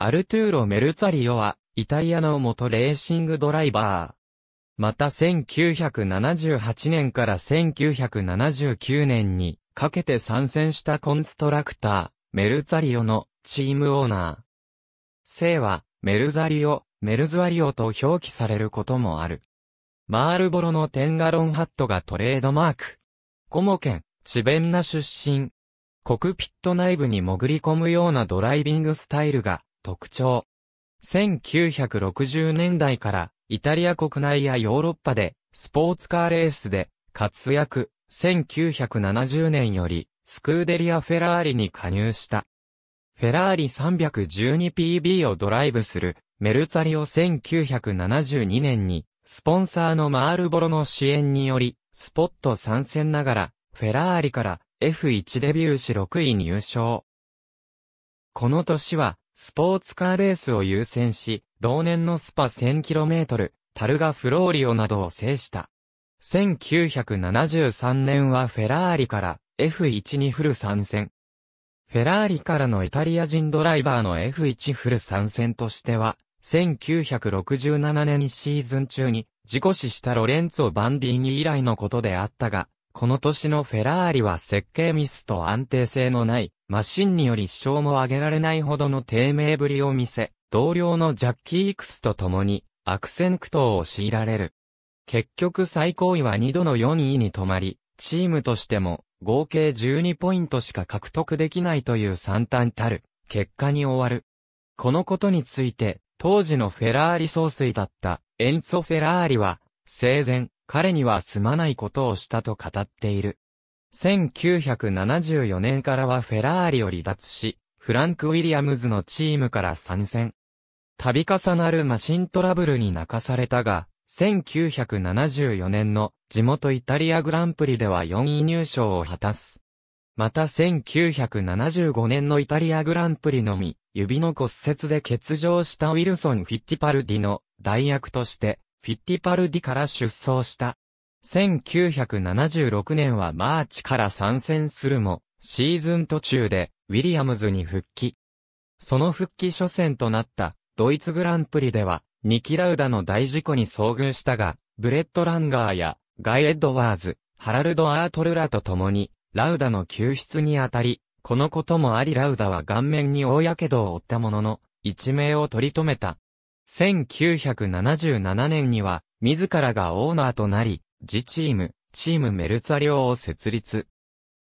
アルトゥーロ・メルツァリオは、イタリアの元レーシングドライバー。また1978年から1979年にかけて参戦したコンストラクター、メルツァリオのチームオーナー。姓は、メルザリオ、メルズワリオと表記されることもある。マールボロのテンガロンハットがトレードマーク。コモ県、チベンナ出身。コクピット内部に潜り込むようなドライビングスタイルが特徴。1960年代からイタリア国内やヨーロッパでスポーツカーレースで活躍、1970年よりスクーデリア・フェラーリに加入した。フェラーリ 312PB をドライブするメルツァリを1972年にスポンサーのマールボロの支援によりスポット参戦ながらフェラーリから F1 デビューし6位入賞。この年はスポーツカーレースを優先し、同年のスパ 1000km、タルガ・フローリオなどを制した。1973年はフェラーリから F1 にフル参戦。フェラーリからのイタリア人ドライバーの F1 フル参戦としては、1967年シーズン中に事故死したロレンツォ・バンディーニ以来のことであったが、この年のフェラーリは設計ミスと安定性のないマシンにより支障も上げられないほどの低迷ぶりを見せ、同僚のジャッキー・イクスと共に悪戦苦闘を強いられる。結局最高位は2度の4位に止まり、チームとしても合計12ポイントしか獲得できないという惨憺たる結果に終わる。このことについて、当時のフェラーリ総帥だったエンツォ・フェラーリは、生前、彼にはすまないことをしたと語っている。1974年からはフェラーリを離脱し、フランク・ウィリアムズのチームから参戦。度重なるマシントラブルに泣かされたが、1974年の地元イタリアグランプリでは4位入賞を果たす。また1975年のイタリアグランプリのみ、指の骨折で欠場したウィルソン・フィッティパルディの代役として、フィッティパルディから出走した。1976年はマーチから参戦するも、シーズン途中でウィリアムズに復帰。その復帰初戦となったドイツグランプリでは、ニキラウダの大事故に遭遇したが、ブレットランガーやガイ・エッドワーズ、ハラルド・アートルらと共に、ラウダの救出にあたり、このこともありラウダは顔面に大火傷を負ったものの、一命を取り留めた。1977年には、自らがオーナーとなり、自チーム、チームメルツァリオを設立。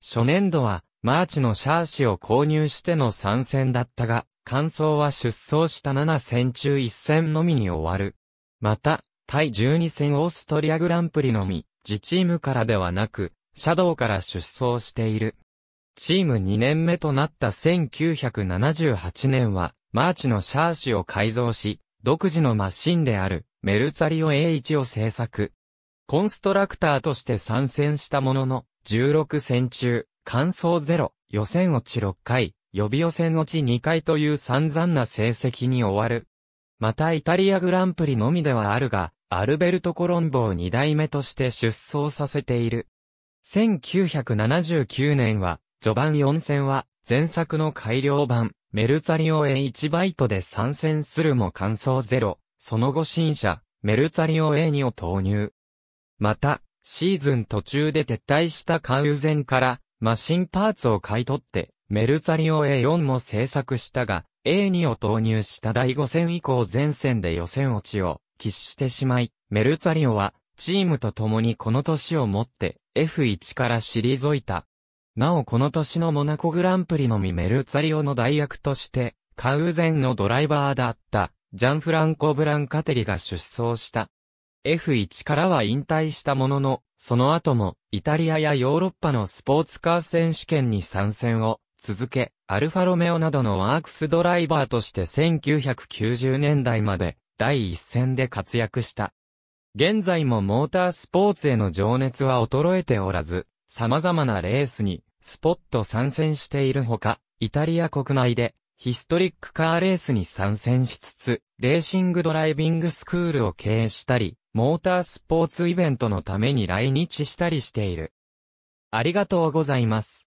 初年度は、マーチのシャーシを購入しての参戦だったが、完走は出走した7戦中1戦のみに終わる。また、対12戦オーストリアグランプリのみ、自チームからではなく、シャドウから出走している。チーム2年目となった1978年は、マーチのシャーシを改造し、独自のマシンであるメルツァリオ A1 を製作。コンストラクターとして参戦したものの、16戦中、完走0、予選落ち6回、予備予選落ち2回という散々な成績に終わる。またイタリアグランプリのみではあるが、アルベルト・コロンボを2代目として出走させている。1979年は、序盤4戦は、前作の改良版、メルツァリオ A1 バイトで参戦するも完走ゼロ、その後新車、メルツァリオ A2 を投入。また、シーズン途中で撤退したカウゼンから、マシンパーツを買い取って、メルザリオ A4 も製作したが、A2 を投入した第5戦以降前線で予選落ちを喫してしまい、メルザリオは、チームと共にこの年をもって F1 から退いた。なおこの年のモナコグランプリのみメルザリオの代役として、カウゼンのドライバーだった、ジャンフランコ・ブランカテリが出走した。F1 からは引退したものの、その後も、イタリアやヨーロッパのスポーツカー選手権に参戦を続け、アルファロメオなどのワークスドライバーとして1990年代まで第一線で活躍した。現在もモータースポーツへの情熱は衰えておらず、様々なレースにスポット参戦しているほか、イタリア国内でヒストリックカーレースに参戦しつつ、レーシングドライビングスクールを経営したり、モータースポーツイベントのために来日したりしている。ありがとうございます。